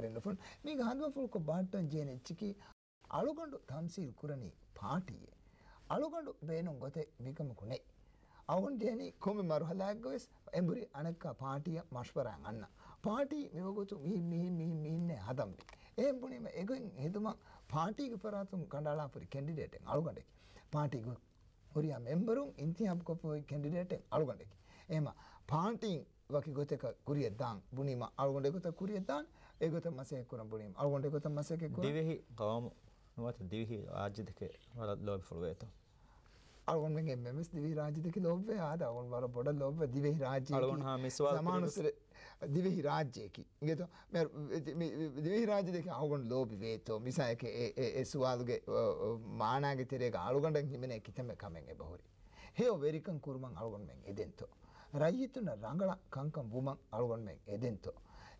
కరెండు మీకు ఆంధ్రప్రదేశ్ బాటం జేనెచ్చికి ಅಳುಗಂಡು ಥಮ್ಸೀರ್ ಕುರನಿ ಪಾಟಿಯೆ ಅಳುಗಂಡು ಬೇನು ಗೊತೆ ಬಿಕಮ ಕುಣೆ ಅವನ್ ಜೇನಿ ಕೊಮ್ಮೆ ಮರುಹಲಾಗವೆಸ್ ಎಂಬುರಿ ಅಣಕ್ಕ ಪಾಟಿಯ ಮಶ್ವರಾಂಗ್ ಅಣ್ಣ ಪಾಟಿ ಮಿವಗೊತ್ತು ಮೀ ಮೀ ಮೀ ಮೀನ್ನೆ ಹದಂಬಿ ಏನ್ ಪುಣಿಮ ಎಗು ಹಿದುಮ ಪಾಟಿಗೆ ಪರಾತು ಕಂಡಾಳಾಪುರಿ ಕ್ಯಾಂಡಿಡೇಟ್ ಅಳುಗಂಡೆಗೆ ಪಾಟಿಗೆ ಉರಿಯ ಮೆಂಬರು ಇಂತಿ ಹಬ್ಕೊಪ್ಪು ಕ್ಯಾಂಡಿಡೇಟ್ ಅಳುಗಂಡೆಗೆ ಏಮ ಪಾಟಿ ವಕಿ ಗೊತೆಕ ಕುರಿಯದ್ದಾನ್ ಬುಣಿಮ ಅಳುಗಂಡೆ ಗೊತ್ತ ಕುರಿಯದ್ದಾನ್ ඒගොත මසය එක්කුරම් පුලීම අල්ගොන්ට ගොත මසක දිවෙහි කවම නොවත දිවිහි රාජ්‍ය දෙක වලත් ලෝබ ෆොළුවේත අල්ගොන්ගේ මෙමස් දිවි රාජ්‍ය දෙක ලෝබ්වේ ආද අවුන් වල බොඩ ලෝබ දිවෙහි රාජ්‍ය අල්ගොන් හා මිස්වල් සමානුසර දිවෙහි රාජ්‍යයකි ඉගත දිවෙහි රාජ්‍ය දෙක අවුන් ලෝබි වේතෝ මිසයක ඒ සුවාලුගේ මානාගේ තෙරේ අලුගඩක් හිමෙන කිතම කමෙන් එබහොරි හේ වෙරිකන් කුරුමන් අලුගොන් මෙන් එදෙන්තෝ රයිතුන රඟල කංකම් බුමන් අලුගොන් මෙන් එදෙන්තෝ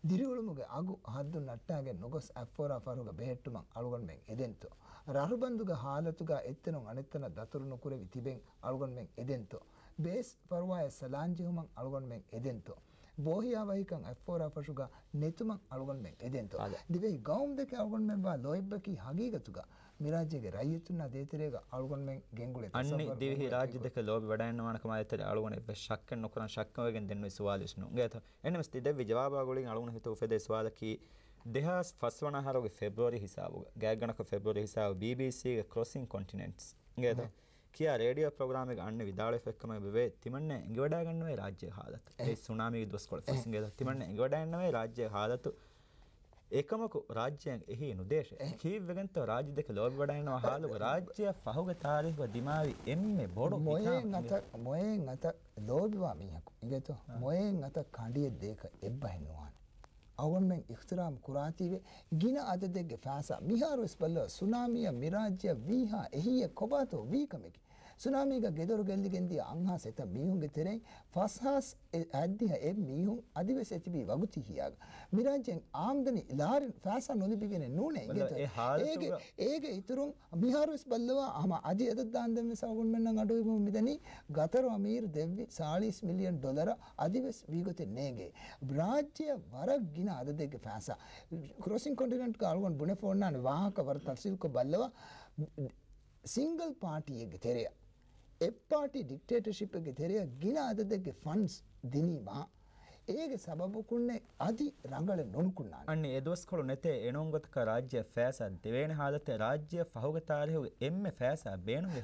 ದಿರಿಗಳುಮುಗೆ ಆಗು ಹದ್ದು ನಟ್ಟಾಗೆ ನೊಗೊಸ್ ಅಫೋರ ಫರುಗ ಬೆಹೆಟ್ಟುಮಂ ಅಳುಗಣ್ಮೆಂಗ್ ಎದೆಂತು ರಹುಬಂದುಗ ಹಾಲತುಗ ಎತ್ತನು ಅಣೆತ್ತನ ದತುರುನು ಕುರೆವಿ ತಿಬೆಂಗ್ ಅಳುಗಣ್ಮೆಂಗ್ ಎದೆಂತು ಬೇಸ್ ಪರ್ವಾಯ ಸಲಾಂಜಿಹುಮಂ ಅಳುಗಣ್ಮೆಂಗ್ ಎದೆಂತು ಬೋಹಿಯಾವಹಿಕಂ ಅಫ್ಫೋರಾ ಪಶುಗ ನೆತುಮಂ ಅಳುಗೊಂಡ್ಮೆಂ ಎದೆಂತು ದಿವೆ ಗೌಂ ದೆಕೆ ಅಳುಗೊಂಡ್ಮೆಂ ವಾ ಲೋಯಿಬ್ಬಕಿ ಹಗೀಗತುಗ ಮಿರಾಜಿಗೆ ರೈಯತುನ ದೇತಿರೇಗ ಅಳುಗೊಂಡ್ಮೆಂ ಗೆಂಗುಳೆ ಅನ್ನಿ ದಿವೆ ರಾಜ್ಯ ದೆಕೆ ಲೋಬಿ ವಡಾಯನ ಮಾನಕ ಮಾಯತರೆ ಅಳುಗೊಂಡೆ ಬೆ ಶಕ್ಕನ್ ನಕುರನ್ ಶಕ್ಕನ್ ವೆಗೆನ್ ದೆನ್ನು ಸುವಾಲಿಸ್ನು ಗೇತ ಎನ್ನೆಮಸ್ ದಿವೆ ಜವಾಬಾಗುಳಿಗೆ ಅಳುಗೊಂಡೆ ಹಿತು ಫೆದೆ ಸುವಾಲಕಿ දෙහස් පස්වනහරගේ ෆෙබරි හිසාාව ගෑගනක ෆෙබරි හිසාාව BBCගේ කොසින් කොටිනෙන්ට්ස් ගේද කිය රේඩිය ප්‍රග්‍රම ගන්න විදාල ෙක්ම බේ තිමන්න එඟ වඩාගන්නවේ රාජ්‍ය හාදත් ඒ සුනාමී දොස්කොල සිගේ තිමන්න එඟ වඩන්නවේ රාජ්‍ය හාදතු ඒකමක රාජ්‍යයන් එහි නුදේශ කීවගන්ත රාජ්‍ය දෙක ලෝබ වඩයනවා හාලු රාජ්‍ය පහුග තාරීව දිමාවි එන්න බොඩු මොයෙන් අත මොයෙන් අත ලෝබවා මියකු ඉගතු මොයෙන් අත කණඩිය දේක එබ්බහිනවාන් ಅವೊಂಮೆನ್ ಇಖ್ತಿರಾಮ್ ಕುರಾತಿವೆ ಗಿನ ಅದದೆಗ್ಗೆ ಫ್ಯಾಸ ಮಿಹಾರು ಇಸ್ಬಲ್ಲ ಸುನಾಮಿಯ ಮಿರಾಜ್ಯ ವೀಹ ಎಹಿಯ ಕೊಬಾತೋ ವೀಕಮೆಗೆ සුනාමීක ගෙදරු ගෙල්ලිගෙන්දී අංහා සෙත මීහුන්ගේ තෙරෙන් ෆස්හාස් ඇද්දිහ එ මීහුන් අධිවස එච්බී වගුතිහියාග මිරාජෙන් ආම්දනි ලාරින් ෆෑසා නොලිපිගෙන නූනේ ඒගේ ඒගේ ඉතුරුම් මිහාරුස් බල්ලවා අම අධි අදදාන්දම සවගුන් මෙන්න අඩුවම මිදනී ගතර අමීර් දෙව්වි සාලිස් මිලියන් ඩොලර අධිවස් වීගොතෙ නේගේ රාජ්‍ය වරක් ගින අද දෙක ෆෑසා ක්‍රොසින් කොටිනට් කාල්ගොන් බුණ ෆෝන්නාන වාහක වර තක්සිල්ක බල්ලවා සිංගල් පාටියගේ තෙරේ එපාටි ඩික්ටේටර්ශිප්ගේ තෙරය ගිලාදදගේ ෆන්ස් දිනීමා ඒගේ සබකුන්නේ අධි රංගල නොනුකුන්න අන්න එදස්කොළු නැතේ එනොංගොතක රාජ්‍ය ෑසන් තිවේන හාදතේ රාජ්‍ය පහුගතාරයහුගේ එම ෑසා බේනු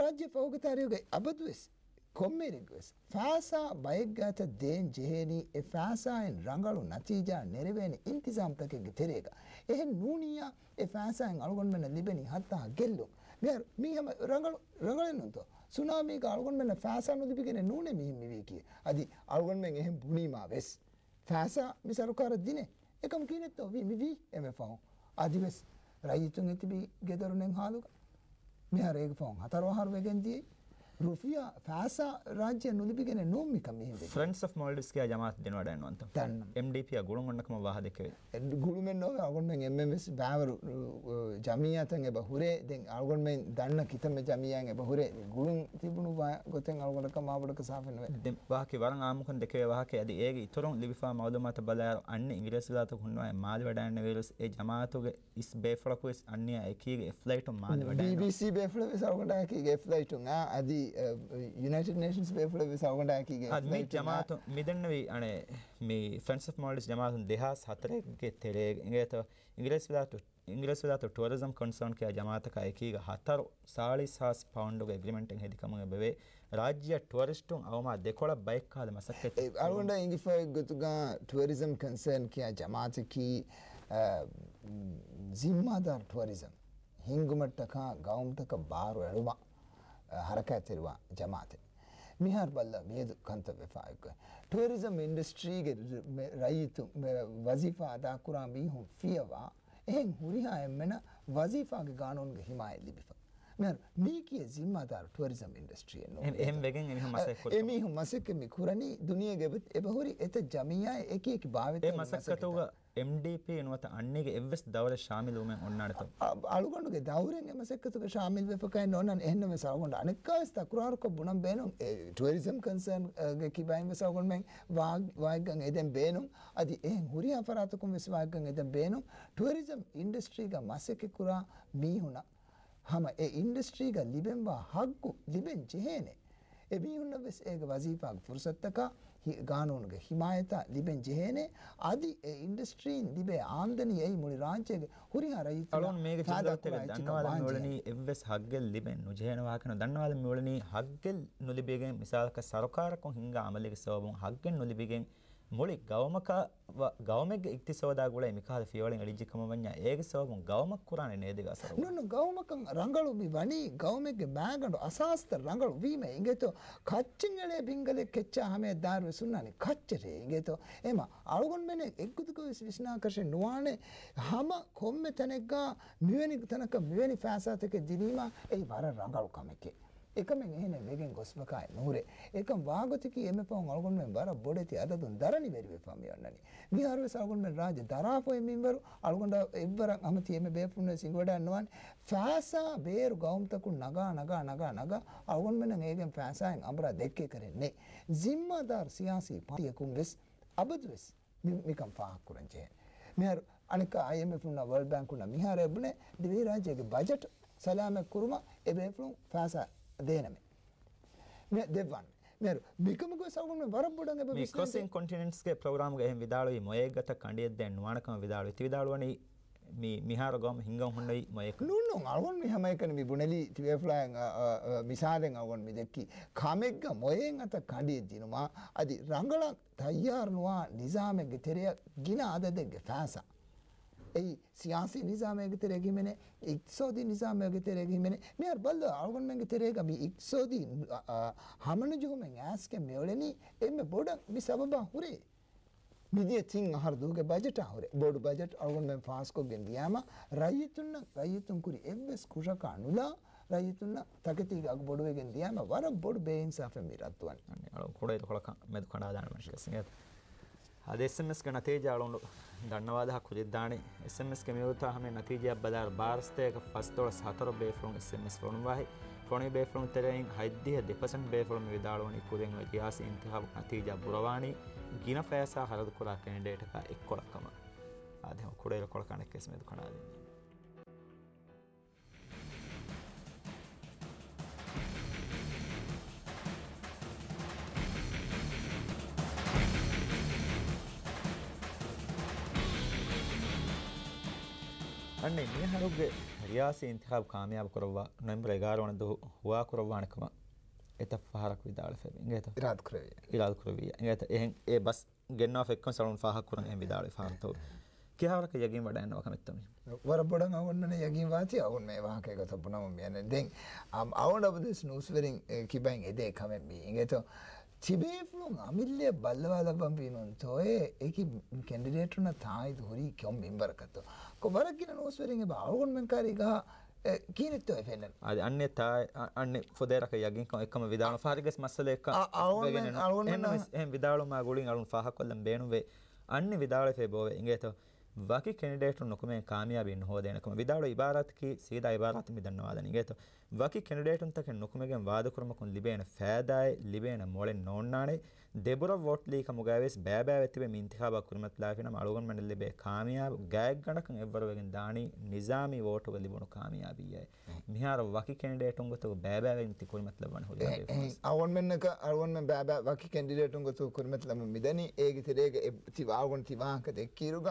රාජ්‍ය පහුගතාරයුගේ අබදුවෙස් කොම්මෙරිගස් ෆෑසා බයග්ගාත දේන් ජෙහෙනී එ ෆෑසායෙන් රංගලු නතිීජා නෙරවෙන ඉන්තිසාම්තකගේ තෙරේක. එහෙ නූනිය එ ෆෑසෑන් අලුගොන්මන ලිබෙනි හත්තා ගෙල්ලු මෙ මීහම රඟලු රඟලෙන්නුන්තෝ සුනාමික අල්ගොන්මෙන් ෆෑසා නොදිපිගෙන නූනේ මිහින් මිවී කිය. අදි අල්ගොන්මෙන් එහෙන් බුනීමා වෙස්. ෆෑසා මි සරුකාර දිනේ එකම කියනෙත් ඔවී මිවී එම ෆවුන්. අදි වෙස් රයිතුන් ඇතිබී ගෙදරුනෙන් හාලුක මෙහරේක ෆවුන් හතරවහර වෙගෙන් දියේ රුෆියා ෆෑසා රාජ්‍ය නොලිපිගෙන නෝම්මික මේ ෆරන්ස් of මල්ඩස්ගේ ජමාත් දෙනවා ඩැන්වන්ත MDP ගුළුන් ඔන්නකම වාහ දෙකවේ ගුළුමෙන් නොව අගොන්මෙන් MMS බෑවරු ජමීයතන් එබ හුරේ දෙන් අල්ගොන්මෙන් දන්න කිතම ජමීයන් එබ හුරේ ගුළුන් තිබුණු ගොතෙන් අල්ගොනක මාබඩක සාපෙනවේ වාහකි වරන් ආමුකන් දෙකේ වාහක ඇද ඒගේ ඉතුරුන් ලිබිෆා මවුදමත බලාර අන්න ඉංග්‍රීසිලාත හුන්නවා මාලි වැඩන්න වේලස් ඒ ජමාතුගේ ඉස් බේෆලකුවෙස් අන්‍ය එකීගේ ෆ්ලයිටුම් මාලි වැඩ BBC බේෆලවෙස් අල්ගොනකගේ ෆ්ලයිටුන් ආදී යුනට නේන් පේල සවගඩාකිගේ මේ ජමාතු මිදන්නවී අනේ මේ ෆන්ස් මල්ඩස් ජමාතුන් දෙහස් හතරගේ තෙරේ ඉගේත ඉංගලෙස් විලාතු ඉංගලස් වදතු ටුවරම් කොන්සෝන් කිය ජමාතකයකීග හතර සාලි සාස් පවන්්ඩු ග්‍රිමෙන්ට හෙදිකමඟ බවේ රාජ්‍ය ටුවරිස්ටුන් අවම දෙකොළ බයික්කාද මසක් අරුන්ඩ ඉංගිෆයි ගොතුගා ටුවරිසම් කන්සර්න් කිය ජමාතකී සිම්මාධර් ටුවරිසම් හිංගුමට්ටකා ගෞම්තක බාරු ඇඩුවා ಹರಕಾತಿರುವ ಜಮಾತೆ ಮಿಹಾರ್ ಬಲ್ಲ ಬೇದು ಕಂತವ್ಯ ಫಾಯಕ ಟೂರಿಸಂ ಇಂಡಸ್ಟ್ರಿಗೆ ರೈತು ವಜೀಫಾ ಅದಾ ಕುರಾಮಿ ಹು ಫಿಯವಾ එහෙන් හුරිහා එම්මෙන වසීෆාගේ ගානුන්ගේ හිමාය ලිබිප මේකය සිම්මාතාර ටුවරිසම් ඉන්ඩස්ට්‍රිය එමිහු මසකම කුරණි දුනිය ගැබත් එබහුරි එත ජමියයා එක එක භාවිතය මසක්කතෝග MDP එනුවත අන්නගේ එවස් දවර ශාමිලූම ඔන්නට අලුගොඩුගේ දවරෙන් එමසක්කතුක ශාමිල් වෙපකයි නොන්න එහන්නම සවගොඩ අනෙක්කාස් තකරාරක බුණම් බේනුම් ටුවරිසම් කන්සර්න් කිබයින් සවගොන්මෙන් වාගන් එදැන් බේනුම් අධි එ හුරි අපරාතකුම් විස්වාගන් එද බේනුම් ටුවරිසම් ඉන්ඩස්ට්‍රීග මසක කුරා මීහුණා හම ඒ ඉන්ඩස්ට්‍රීග ලිබෙන්වා හක්ගු ලිබෙන්චි හේනේ එබිහුන්න වෙස් ඒක වසීපාක් ෆුරසත්තක ගානුවනක හිමායතා ලිබෙන් ජෙහනේ අධි ඉන්ඩස්ට්‍රීන් ලිබේ ආන්දනී ඇයි මුලි රාංචයක හුරි හරයි තලන් මේක දන්නවලනි එවස් හක්ගල් ලිබෙන් නුජයනවාකන දන්නවල මුලනි හක්ගල් නොලිබේගෙන් මිසාලක සරකාරකො හිංග අමලික සෝබුන් හක්ගෙන් නොලිබිගෙන් ಮೊಳಿ ಗವಮಕ ಗವಮೆಗೆ ಇಕ್ತಿಸೋದಾಗುಳ ಮಿಕಾದ ಫಿಯೋಳಿಂಗ್ ಅಳಿಜಿ ಕಮವನ್ಯ ಏಗೆ ಸೋಗು ಗವಮಕ್ ಕುರಾನೆ ನೇದಿಗ ಸರ ನುನ್ನು ಗವಮಕ ರಂಗಳು ಬಿ ವಣಿ ಗವಮೆಗೆ ಬ್ಯಾಂಗಂಡು ಅಸಾಸ್ತ ರಂಗಳು ವೀಮೆ ಇಂಗೆತು ಕಚ್ಚಿಂಗಳೆ ಬಿಂಗಲೆ ಕೆಚ್ಚ ಹಮೆ ದಾರ್ವೆ ಸುನ್ನಾನೆ ಕಚ್ಚರೆ ಇಂಗೆತು ಏಮ ಅಳುಗೊಂಡ್ಮೇನೆ ಎಗ್ಗುದುಕು ವಿಷ್ಣಾಕರ್ಷೆ ನುವಾಣೆ ಹಮ ಕೊಮ್ಮೆ ತನಕ ಮಿವೆನಿ ತನಕ ಮಿವೆನಿ ಫ್ಯಾಸಾತಕ್ಕೆ ದಿನೀಮ ಏಯ್ ವರ ರಂಗಳು ಕಮಕ್ಕೆ එකමෙන් එහෙන වෙගෙන් ගොස්මකායි නූරේ ඒකම් වාගතිකී එමෙපොන් අල්ගොන්මෙන් වර බොඩති අදදුන් දරණි වෙරිවේ පම් යන්නනි විහාරවේ සල්ගොන්මෙන් රාජ දරාපෝ එමින්වරු අල්ගොන්ඩ එවරක් අමති එමෙ බේපුන්න සිංගවඩන් නොවන් ෆාසා බේරු ගෞම්තකු නගා නගා නගා නගා අල්ගොන්මෙන් ඒගෙන් ෆාසායෙන් අඹරා දෙක්කේ කරන්නේ ජිම්මාදාර් සියාසී පාතියකුන් වෙස් අබදුවෙස් මිකම් පාහක් කුරංචේ මෙහර අනික IMF උන වර්ල්ඩ් බැංකුන මිහර එබුනේ දිවි රාජ්‍යයේ බජට් සලාම කුරුම එබේෆුන් ෆාසා దేనమే මෙ දෙවන්න මෙරු බිකමක සවම වරබොඩ කොසින් කොටිනෙන්ස්ගේ ප්‍රග්‍රම්ගේ විදාලුයි මොයගත කණඩියද නුවනකම විදාලු තිවිදාලුවනි මිහාර ගොම හිංග හොන්නයි මයක නුන්නු අරුවන් මිහමයකන මිබුණලි තිවේෆලයන් මිසාරෙන් අවුවන් මිදෙක්කි කමෙක්ග මොයෙන් අත කඩිය දිනුමා අධි රංගලක් තයියාරනවා නිසාමෙක්ග තෙරයක් ගින අද දෙක්ග ෆෑසා أي سياسي نظام يقترق منه اقتصادي نظام يقترق منه ميار بالله عوض من يقترق أبي اقتصادي همن جو من عاس كميولني إم بودا بسببه هوري විදියතින් අහර දූගේ බජට අහුරේ බොඩු බජට් අරගොන්මෙන් පාස්කොක්ගෙන් ගියාම රයිතුන්න රයිතුන් කුරි එබ්බස් කුෂක අනුලා රයිතුන්න තකතිග අග බොඩුවගෙන් දියාම වර බොඩු බේයින් සාෆෙන් මිරත්තුවන් අනේ අර කොඩේ කොලක මෙදු කඩා දාන මනුෂ්‍යකසනේ ಅದ ಎಸ್ ಎಮ್ ಎಸ್ಗೆ ನತೀಜೆ ಆಳೊಂಡು ದಂಡವಾದ ಕುದಿದ್ದಾಣೆ ಎಸ್ ಎಮ್ ಎಸ್ಗೆ ಮಿಯುತಾ ಹಮೆ ನತೀಜೆ ಬದಾರ್ ಬಾರ್ಸ್ತೇಗ ಫಸ್ತೊಳ ಸತರು ಬೇಫ್ರೊಂ ಎಸ್ ಎಮ್ ಎಸ್ ಫೊಣುವಾಹಿ ಫೊಣಿ ಬೇಫ್ರೊಂ ತೆರೆಯಿಂ ಹೈದ್ದಿಹ ದಿಪಸೆಂಟ್ ಬೇಫ್ರೊಂ ವಿದಾಳೋಣಿ ಕುದೆಂ ಇತಿಹಾಸ ಇಂತಿಹಾಬ ನತೀಜೆ ಬುರವಾಣಿ ಗಿನ ಫಯಸಾ ಹರದು ಕುರಾ ಕ್ಯಾಂಡಿಡೇಟ್ಕ ಎಕ್ಕೊಳಕ್ಕಮ ಆದೆ ಕುಡೇರ ಕೊಳಕಾಣಕ್ಕೆ ಎಸ್ ಮೇದು ಕಣಾದಿ අන්න මේ හනුගේ රියාසි ඉන්තිඛාබ් කාමයාබ් කරවවා නොවැම්බර් 11 වනද හුවා කරවවානකම එත පහරක් විදාල ෆෙබින් ගත ඉරාද කරවිය ඉරාද කරවිය ගත එහෙන් ඒ බස් ගෙන්නවා ෆෙක්කන් සලුන් පහක් කරන එහෙන් විදාල ෆාන්තෝ කියවරක යගින් වඩන්නවා කමෙත්තම වර බඩන් අවන්නන යගින් වාති අවුන් මේ වාහකේ ගතපුනම මෙන්න දෙන් අම් අවුන් ඔබ දිස් නූස් වෙරින් කිබෙන් එදේ කමෙන් බී ඉංගේත තිබේෆුන් අමිල්ලේ බල්ලවාලා බම්පිනොන් තෝයේ ඒකි කැන්ඩිඩේට් උන තායි හොරි කොම් මෙම්බරකතෝ කොමරක්ගෙන නෝස්වරෙන් බ අවගොන්මකාරීගහ කීනත්ව පෙන්න අද අන්න තා අන්න ොදරක යගින් එකම විදාන පාරිගස් මස්සල එක විදාලම ගුලින් අරුන් පහ කොල්ලම් බේනුවේ අන්න විදාල ෙබෝව ඉගේත වකි කෙනෙඩේට නොකම කාමයාබ හෝදයනකම විදාල ඉබාරත්කි සීද ඉබාරත් මිදන්නවාද නිගේත වකි කෙනෙඩේටුන්තක නොකමගෙන් වාදකරමකුන් ලිබේන ෑදායි ලිබේන මොලෙන් නොන්නානේ ಡೆಬೊರಾ ವಾಟ್ಲಿ ಕಮುಗಾವೆಸ್ ಬ್ಯಾಬ್ಯಾವೆತ್ತಿವೆ ಮಿಂತಿಖಾಬ ಕುರಿಮತ್ ಲಾಫಿನ ಮಳುಗನ್ ಮಂಡಲಿಬೆ ಕಾಮಿಯಾಬ್ ಗಾಯಕ್ ಗಣಕಂ ಎವ್ವರವೆಗಿನ್ ದಾಣಿ ನಿಜಾಮಿ ವೋಟು ಗಲಿಬುಣು ಕಾಮಿಯಾಬಿಯೆ ಮಿಹಾರ ವಕಿ ಕ್ಯಾಂಡಿಡೇಟುಂ ಗೊತ್ತು ಬ್ಯಾಬ್ಯಾವೆಗಿನ್ ತಿ ಕುರಿಮತ್ ಲಬಣ ಹುಲಿ ಅವನ್ ಮೆನ್ನಕ ಅವನ್ ಮೆನ್ ಬ್ಯಾಬ್ಯಾ ವಕಿ ಕ್ಯಾಂಡಿಡೇಟುಂ ಗೊತ್ತು ಕುರಿಮತ್ ಲಮ ಮಿದನಿ ಏಗಿ ತಿರೇಗ ಎ ತಿವಾಗುನ್ ತಿವಾಹಕ ದೆಕ್ಕಿರುಗ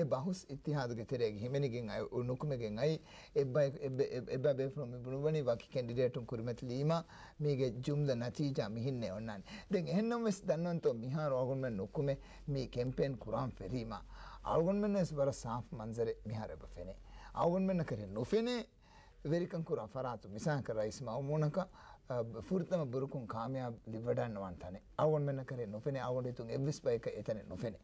ಎ ಬಹುಸ್ ಇತಿಹಾದಗೆ ತಿರೇಗ ಹಿಮೆನಿಗೆನ್ ಐ ನುಕುಮೆಗೆನ್ ಐ ಎಬ್ಬ ಎಬ್ಬ ಬೇಫ್ರೊ ಮಿಬುಣುವನಿ ವಕಿ ಕ್ಯಾಂಡಿಡೇಟುಂ ಕುರಿಮತ್ ಲೀಮಾ ಮೀಗೆ ಜುಮ್ಲ ನತೀಜಾ ಮಿಹಿನ್ನೆ ಒನ್ನಾನಿ ದೆನ್ ಎಹನ್ನಂ ವೆಸ್ ದನ್ನಂತೋ ಮಿಹಾರ್ ಆಗುಣ್ಮೆನ್ ನುಕ್ಕುಮೆ ಮಿ ಕೆಂಪೇನ್ ಕುರಾನ್ ಫೆರೀಮ ಆಗುಣ್ಮೆನ್ನ ಬರ ಸಾಫ್ ಮಂಜರೆ ಮಿಹಾರ ಬಫೆನೆ ಆಗುಣ್ಮೆನ್ನ ಕರೆ ನುಫೆನೆ ವೆರಿಕಂ ಕುರ ಫರಾತು ಮಿಸಾಕ ರೈಸ್ ಮಾವು ಮೂಲಕ ಫುರ್ತಮ ಬುರುಕುಂ ಕಾಮಯಾಬ್ ಲಿವ್ವಡನ್ನವಂತಾನೆ ಆಗುಣ್ಮೆನ್ನ ಕರೆ ನುಫೆನೆ ಆಗುಂಡಿತು ಎವ್ವಿಸ್ ಬೈಕ ಎತನೆ ನುಫೆನೆ